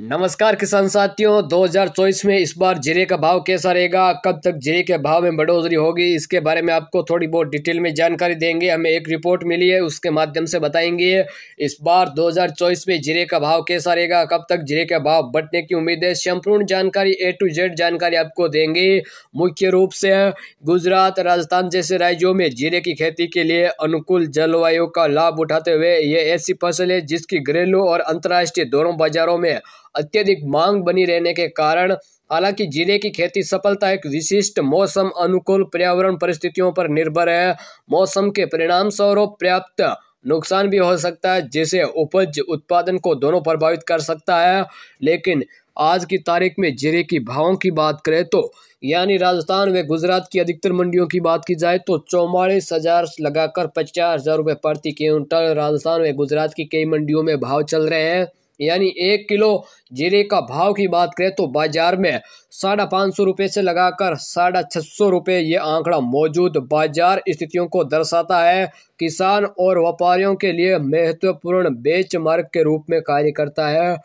नमस्कार किसान साथियों 2024 में इस बार जीरे का भाव कैसा रहेगा कब तक जीरे के भाव में बढ़ोतरी होगी इसके बारे में आपको थोड़ी बहुत डिटेल में जानकारी देंगे हमें एक रिपोर्ट मिली है उसके माध्यम से बताएंगे इस बार 2024 में जीरे का भाव कैसा रहेगा कब तक जीरे का भाव बढ़ने की उम्मीद है संपूर्ण जानकारी ए टू जेड जानकारी आपको देंगे मुख्य रूप से गुजरात राजस्थान जैसे राज्यों में जीरे की खेती के लिए अनुकूल जलवायु का लाभ उठाते हुए ये ऐसी फसल है जिसकी घरेलू और अंतर्राष्ट्रीय दोनों बाजारों में अत्यधिक मांग बनी रहने के कारण हालांकि जिले की खेती सफलता एक विशिष्ट मौसम अनुकूल पर्यावरण परिस्थितियों पर निर्भर है मौसम के परिणाम स्वरूप पर्याप्त नुकसान भी हो सकता है जिसे उपज उत्पादन को दोनों प्रभावित कर सकता है लेकिन आज की तारीख में जिले की भावों की बात करें तो यानी राजस्थान व गुजरात की अधिकतर मंडियों की बात की जाए तो चौवालीस हज़ार लगाकर पचास हज़ार रुपये प्रति क्विंटल राजस्थान व गुजरात की कई मंडियों में भाव चल रहे हैं यानी एक किलो जीरे का भाव की बात करें तो बाजार में साढ़ा पाँच सौ रुपये से लगाकर साढ़ा छः सौ रुपये ये आंकड़ा मौजूद बाजार स्थितियों को दर्शाता है किसान और व्यापारियों के लिए महत्वपूर्ण बेच के रूप में कार्य करता है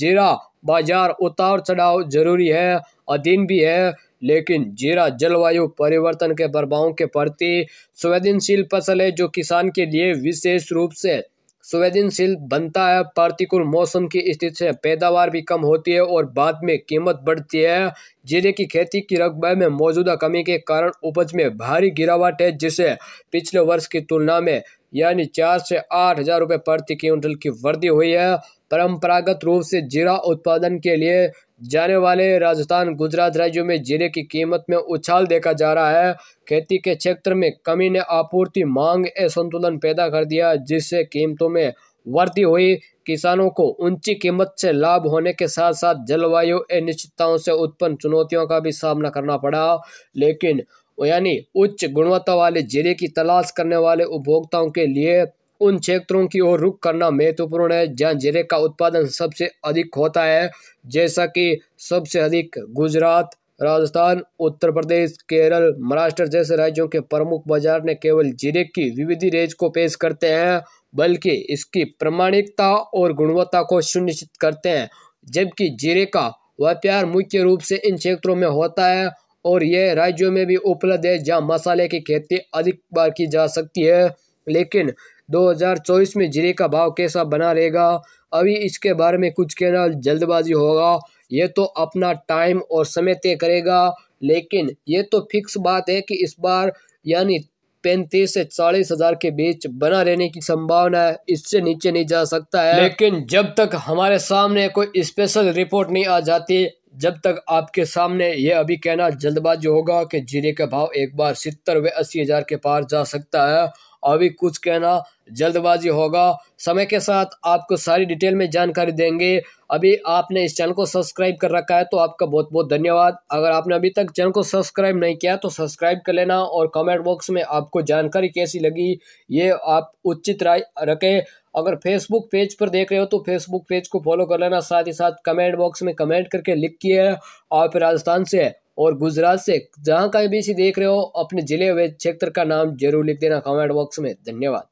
जीरा बाजार उतार चढ़ाव जरूरी है अधीन भी है लेकिन जीरा जलवायु परिवर्तन के प्रभावों के प्रति संवेदनशील फसल है जो किसान के लिए विशेष रूप से संवेदनशील बनता है प्रतिकूल मौसम की स्थिति से पैदावार भी कम होती है और बाद में कीमत बढ़ती है जीरे की खेती की रकबे में मौजूदा कमी के कारण उपज में भारी गिरावट है जिसे पिछले वर्ष की तुलना में यानी चार से आठ हजार रुपये प्रति क्विंटल की वृद्धि हुई है परंपरागत रूप से जीरा उत्पादन के लिए जाने वाले राजस्थान गुजरात राज्यों में जीरे की कीमत में उछाल देखा जा रहा है खेती के क्षेत्र में कमी ने आपूर्ति मांग असंतुलन पैदा कर दिया जिससे कीमतों में वृद्धि हुई किसानों को ऊंची कीमत से लाभ होने के साथ साथ जलवायु अनिश्चितताओं से उत्पन्न चुनौतियों का भी सामना करना पड़ा लेकिन यानी उच्च गुणवत्ता वाले जीरे की तलाश करने वाले उपभोक्ताओं के लिए उन क्षेत्रों की ओर रुख करना महत्वपूर्ण है जहाँ जीरे का उत्पादन सबसे अधिक होता है जैसा कि सबसे अधिक गुजरात राजस्थान उत्तर प्रदेश केरल महाराष्ट्र जैसे राज्यों के प्रमुख बाजार ने केवल जीरे की विविध रेंज को पेश करते हैं बल्कि इसकी प्रमाणिकता और गुणवत्ता को सुनिश्चित करते हैं जबकि जीरे का व्यापार मुख्य रूप से इन क्षेत्रों में होता है और यह राज्यों में भी उपलब्ध है जहाँ मसाले की खेती अधिक बार की जा सकती है लेकिन 2024 में जीरे का भाव कैसा बना रहेगा अभी इसके बारे में कुछ कहना जल्दबाजी होगा ये तो अपना टाइम और समय तय करेगा लेकिन ये तो फिक्स बात है कि इस बार यानी पैंतीस से चालीस हजार के बीच बना रहने की संभावना है इससे नीचे नहीं जा सकता है लेकिन जब तक हमारे सामने कोई स्पेशल रिपोर्ट नहीं आ जाती जब तक आपके सामने ये अभी कहना जल्दबाजी होगा कि जीरे का भाव एक बार सितर व अस्सी हजार के पार जा सकता है अभी कुछ कहना जल्दबाजी होगा समय के साथ आपको सारी डिटेल में जानकारी देंगे अभी आपने इस चैनल को सब्सक्राइब कर रखा है तो आपका बहुत बहुत धन्यवाद अगर आपने अभी तक चैनल को सब्सक्राइब नहीं किया तो सब्सक्राइब कर लेना और कमेंट बॉक्स में आपको जानकारी कैसी लगी ये आप उचित राय रखें अगर फेसबुक पेज पर देख रहे हो तो फेसबुक पेज को फॉलो कर लेना साथ ही साथ कमेंट बॉक्स में कमेंट करके लिख किए आप राजस्थान से और गुजरात से जहाँ कहीं भी इसे देख रहे हो अपने ज़िले हुए क्षेत्र का नाम जरूर लिख देना कमेंट बॉक्स में धन्यवाद